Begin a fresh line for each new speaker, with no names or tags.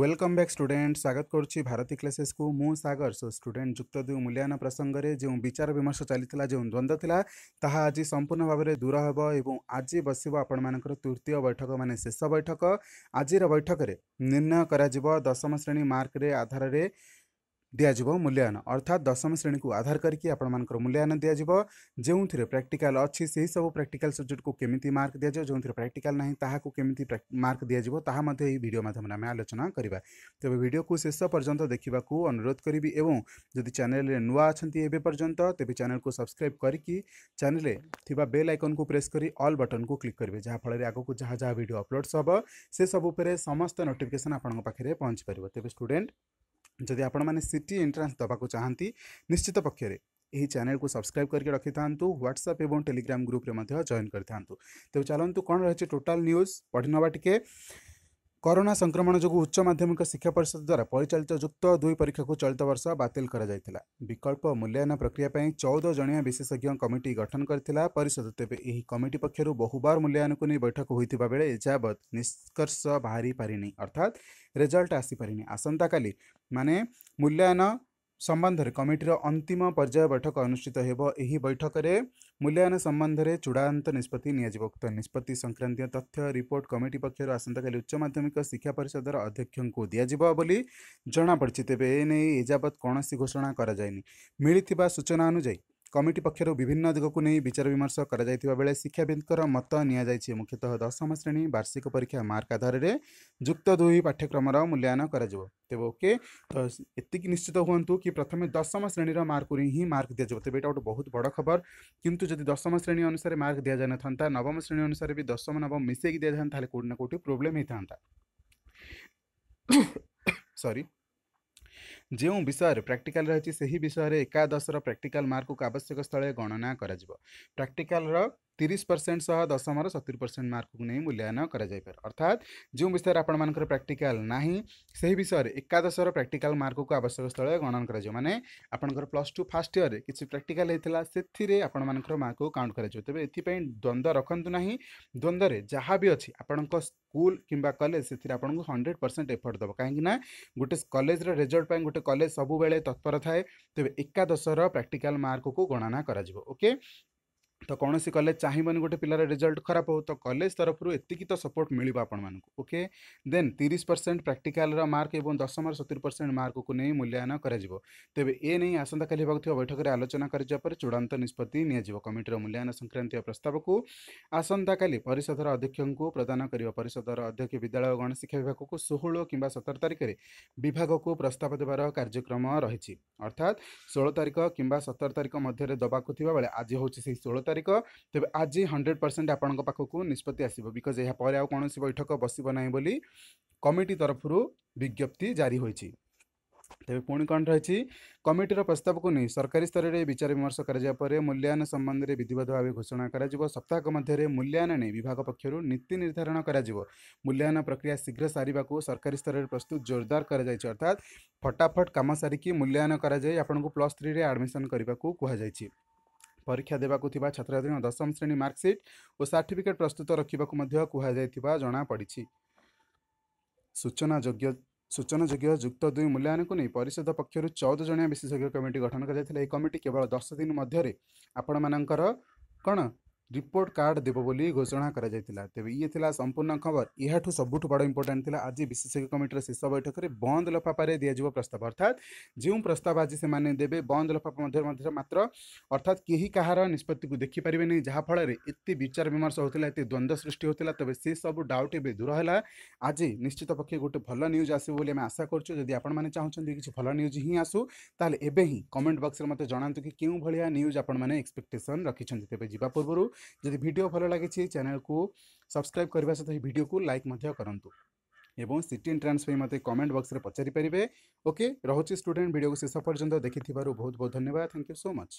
welcome back student ସ୍ୱାଗତ କରୁଛି ଭାରତୀ କ୍ଲାସେସ୍କୁ ମୁଁ ସାଗର ସୋ ଷ୍ଟୁଡେଣ୍ଟ ଯୁକ୍ତ ଦୁଇ ମୂଲ୍ୟାୟନ ପ୍ରସଙ୍ଗରେ ଯେଉଁ ବିଚାର ବିମର୍ଶ ଚାଲିଥିଲା ଯେଉଁ ଦ୍ୱନ୍ଦ୍ୱ ଥିଲା ତାହା ଆଜି ସମ୍ପୂର୍ଣ୍ଣ ଭାବରେ ଦୂର ହେବ ଏବଂ ଆଜି ବସିବ ଆପଣମାନଙ୍କର ତୃତୀୟ ବୈଠକ ମାନେ ଶେଷ ବୈଠକ ଆଜିର ବୈଠକରେ ନିର୍ଣ୍ଣୟ କରାଯିବ ଦଶମ ଶ୍ରେଣୀ ମାର୍କରେ ଆଧାରରେ दिज्व मूल्यायन अर्थात दशम श्रेणी को आधार करके आपण मूल्यायन दिज्व जो थे प्राक्टिकाल अच्छी से ही सब प्राक्टिकाल सब्जेक्ट को कमी मार्क दिज्व जो प्राक्टिकाल ना ताकि मार्क दिज्व ताड मध्यम आम आलोचना करवा तेज भिड को शेष पर्यन देखा अनुरोध करी और जदि चेल नुआ अच्छा एवं पर्यटन तेज चेल को सब्सक्राइब करी चेल बेल आइकन को प्रेस कर अल् बटन को क्लिक करेंगे जहाँफल आगे जहाँ जहाँ भिड अपलोड हे से सब समस्त नोटिफिकेसन आपंपे पहुँची पार्ब तेज स्टूडेंट जदि आपने सिटी एंट्रान्स देवाक चाहती निश्चित पक्ष चैनल को सब्सक्राइब करके रखी था ह्वाट्सअप टेलीग्राम ग्रुप जॉन कर तो चलतु कौन रही टोटाल न्यूज पढ़ी ना टी କରୋନା ସଂକ୍ରମଣ ଯୋଗୁଁ ଉଚ୍ଚ ମାଧ୍ୟମିକ ଶିକ୍ଷା ପରିଷଦ ଦ୍ୱାରା ପରିଚାଳିତ ଯୁକ୍ତ ଦୁଇ ପରୀକ୍ଷାକୁ ଚଳିତ ବର୍ଷ ବାତିଲ କରାଯାଇଥିଲା ବିକଳ୍ପ ମୂଲ୍ୟାୟନ ପ୍ରକ୍ରିୟା ପାଇଁ ଚଉଦ ଜଣିଆ ବିଶେଷଜ୍ଞ କମିଟି ଗଠନ କରିଥିଲା ପରିଷଦ ତେବେ ଏହି କମିଟି ପକ୍ଷରୁ ବହୁବାର ମୂଲ୍ୟାୟନକୁ ନେଇ ବୈଠକ ହୋଇଥିବା ବେଳେ ଏଯାବତ୍ ନିଷ୍କର୍ଷ ବାହାରି ପାରିନି ଅର୍ଥାତ୍ ରେଜଲ୍ଟ ଆସିପାରିନି ଆସନ୍ତାକାଲି ମାନେ ମୂଲ୍ୟାୟନ ସମ୍ବନ୍ଧରେ କମିଟିର ଅନ୍ତିମ ପର୍ଯ୍ୟାୟ ବୈଠକ ଅନୁଷ୍ଠିତ ହେବ ଏହି ବୈଠକରେ ମୂଲ୍ୟାୟନ ସମ୍ବନ୍ଧରେ ଚୂଡ଼ାନ୍ତ ନିଷ୍ପତ୍ତି ନିଆଯିବ ଉକ୍ତ ନିଷ୍ପତ୍ତି ସଂକ୍ରାନ୍ତୀୟ ତଥ୍ୟ ରିପୋର୍ଟ କମିଟି ପକ୍ଷରୁ ଆସନ୍ତାକାଲି ଉଚ୍ଚ ମାଧ୍ୟମିକ ଶିକ୍ଷା ପରିଷଦର ଅଧ୍ୟକ୍ଷଙ୍କୁ ଦିଆଯିବ ବୋଲି ଜଣାପଡ଼ିଛି ତେବେ ଏନେଇ ଏଯାବତ୍ କୌଣସି ଘୋଷଣା କରାଯାଇନି ମିଳିଥିବା ସୂଚନା ଅନୁଯାୟୀ कमिटी पक्षहरू विभिन्न दिगको नै विचार विमर्श शिक्षाविदको मत निइ मुख्यत दशम श्रेणी वार्षिक परीक्षा मार्क आधार आधारले जुक्त दुई पाठ्यक्रम र मूल्यान त यतिकि निश्चित हुन्नु प्रथमे दसम श्रेणी र मर्कै हिँड मर्क दुई त बहुत बड खबर कि दशम श्रेणी अनुसार मर्क दिया नवम श्रेणी अनुसार दशम नव मिसैकि दिन के प्रोब्लेमैन् सरी ଯେଉଁ ବିଷୟରେ ପ୍ରାକ୍ଟିକାଲ ରହିଛି ସେହି ବିଷୟରେ ଏକାଦଶର ପ୍ରାକ୍ଟିକାଲ ମାର୍କକୁ ଆବଶ୍ୟକ ସ୍ଥଳେ ଗଣନା କରାଯିବ ପ୍ରାକ୍ଟିକାଲର তিরিশ পরসেন্ট সহ দশমর সতুরি পরসেন্ট মার্ককে নিয়ে মূল্যায়ন করা যাইপার অর্থাৎ যে বিষয়ে আপনার প্রাক্টিকাল না সেই বিষয়ে একাদশর প্রাক্টিকাল মার্ককে আবশ্যক স্থলে গণন করা মানে আপনার প্লস টু ফার্স্ট ইয়র কিছু প্রাক্টিকাল হয়েছিল সেথিরে আপনার মার্ককে কাউন্ট করা তবে এথিপাই দ্বন্দ্ব রাখতু না দ্বন্দ্বরে যা বি অছি আপনার স্কুল কিংবা কলেজ সেথিরে আপনার হন্ড্রেড পরসেন্ট এফর্ট দেব কিনা গোটে কলেজর রেজল্ট পাই গোটে কলেজ সবুলে তৎপর থাকে তবে একাদশর প্রাক্টিকাল মার্ককে গণনা করা ওকে তো কোনসি কলেজ চাই মনি গটে পিলারে রেজাল্ট খারাপ হয় তো কলেজ তরফৰ এতিকিটো সাপোর্ট مليবা আপোন মানুক ওকে দেন 30% প্ৰ্যাকটিকালৰ মার্ক এবোন 70% মার্কক কোনে মূল্যায়ন কৰা দিব তেৱে এ নাই আসন্তা কালি বাথৈ বৈঠকৰ আলোচনা কৰাৰ পৰা চূড়ান্ত নিস্পত্তি নিয়া দিব কমিটিৰ মূল্যায়ন সংক্ৰান্তিৰ প্ৰস্তাৱক আসন্তা কালি পৰিষদৰ অধ্যক্ষক প্ৰদান কৰিব পৰিষদৰ অধ্যক্ষে বিদ্যালয় গণশিক্ষা বিভাগক 16 কিম্বা 17 तारिखৰে বিভাগক প্ৰস্তাৱ দেৱাৰ কাৰ্য্যক্ৰম ৰৈচি অৰ্থাৎ 16 तारिख কিম্বা 17 तारिखৰ মাজৰে দবা কতিবালে আজি হৈছে 16 ତାରିଖ ତେବେ ଆଜି ହଣ୍ଡ୍ରେଡ଼ ପରସେଣ୍ଟ ଆପଣଙ୍କ ପାଖକୁ ନିଷ୍ପତ୍ତି ଆସିବ ବିକଜ୍ ଏହାପରେ ଆଉ କୌଣସି ବୈଠକ ବସିବ ନାହିଁ ବୋଲି କମିଟି ତରଫରୁ ବିଜ୍ଞପ୍ତି ଜାରି ହୋଇଛି ତେବେ ପୁଣି କ'ଣ ରହିଛି କମିଟିର ପ୍ରସ୍ତାବକୁ ନେଇ ସରକାରୀ ସ୍ତରରେ ବିଚାର ବିମର୍ଶ କରାଯିବା ପରେ ମୂଲ୍ୟାୟନ ସମ୍ବନ୍ଧରେ ବିଧିବଦ୍ଧ ଭାବେ ଘୋଷଣା କରାଯିବ ସପ୍ତାହକ ମଧ୍ୟରେ ମୂଲ୍ୟାୟନ ନେଇ ବିଭାଗ ପକ୍ଷରୁ ନୀତି ନିର୍ଦ୍ଧାରଣ କରାଯିବ ମୂଲ୍ୟାୟନ ପ୍ରକ୍ରିୟା ଶୀଘ୍ର ସାରିବାକୁ ସରକାରୀ ସ୍ତରରେ ପ୍ରସ୍ତୁତ ଜୋରଦାର କରାଯାଇଛି ଅର୍ଥାৎ ଫଟାଫଟ କାମ ସାରିକି ମୂଲ୍ୟାୟନ କରାଯାଇ ଆପଣଙ୍କୁ ପ୍ଲସ୍ ଥ୍ରୀରେ ଆଡ଼ମିସନ୍ କରିବାକୁ କୁହାଯାଇଛି परीक्षा देवक छ दशम श्रेणी मर्कसिट सर्टिफिकेट प्रस्तुत रुवा जनाप सूचना योग्य सूचना योग्य जुक्त दुई मूल्यायनको नै परिषद पक्ष चौध जनियाँ विशेषज्ञ कमिटी गठन गरि कमिटी केवल दस दिन मध्य आपण म ରିପୋର୍ଟ କାର୍ଡ଼ ଦେବ ବୋଲି ଘୋଷଣା କରାଯାଇଥିଲା ତେବେ ଇଏ ଥିଲା ସମ୍ପୂର୍ଣ୍ଣ ଖବର ଏହାଠୁ ସବୁଠୁ ବଡ଼ ଇମ୍ପୋର୍ଟାଣ୍ଟ ଥିଲା ଆଜି ବିଶେଷଜ୍ଞ କମିଟିର ଶୀର୍ଷ ବୈଠକରେ ବନ୍ଦ ଲଫାପାରେ ଦିଆଯିବ ପ୍ରସ୍ତାବ ଅର୍ଥାତ୍ ଯେଉଁ ପ୍ରସ୍ତାବ ଆଜି ସେମାନେ ଦେବେ ବନ୍ଦ ଲଫାପା ମଧ୍ୟରେ ମଧ୍ୟ ମାତ୍ର ଅର୍ଥାତ୍ କେହି କାହାର ନିଷ୍ପତ୍ତିକୁ ଦେଖିପାରିବେନି ଯାହାଫଳରେ ଏତେ ବିଚାର ବିମର୍ଶ ହେଉଥିଲା ଏତେ ଦ୍ୱନ୍ଦ୍ୱ ସୃଷ୍ଟି ହେଉଥିଲା ତେବେ ସେ ସବୁ ଡାଉଟ୍ ଏବେ ଦୂର ହେଲା ଆଜି ନିଶ୍ଚିତ ପକ୍ଷେ ଗୋଟେ ଭଲ ନ୍ୟୁଜ୍ ଆସିବ ବୋଲି ଆମେ ଆଶା କରୁଛୁ ଯଦି ଆପଣମାନେ ଚାହୁଁଛନ୍ତି କିଛି ଭଲ ନ୍ୟୁଜ୍ ହିଁ ଆସୁ ତାହେଲେ ଏବେ ହିଁ କମେଣ୍ଟ ବକ୍ସରେ ମୋତେ ଜଣାନ୍ତୁ କି କେଉଁ ଭଳିଆ ନ୍ୟୁଜ୍ ଆପଣମାନେ ଏକ୍ସପେକ୍ଟେସନ୍ ରଖିଛନ୍ତି ତେବେ ଯିବା ପୂର୍ବରୁ যদি ভিডিও ভালো লাগে চি চ্যানেল কো সাবস্ক্রাইব করিবা সাথে ভিডিও কো লাইক মদ্য করুনতু এবন সিট ইন ট্রান্সফার মতে কমেন্ট বক্স রে পচারি পারিবে ওকে রহচি স্টুডেন্ট ভিডিও কো শেষ পর্যন্ত দেখি থিবারু বহুত বহ ধন্যবাদ থ্যাঙ্ক ইউ সো মাচ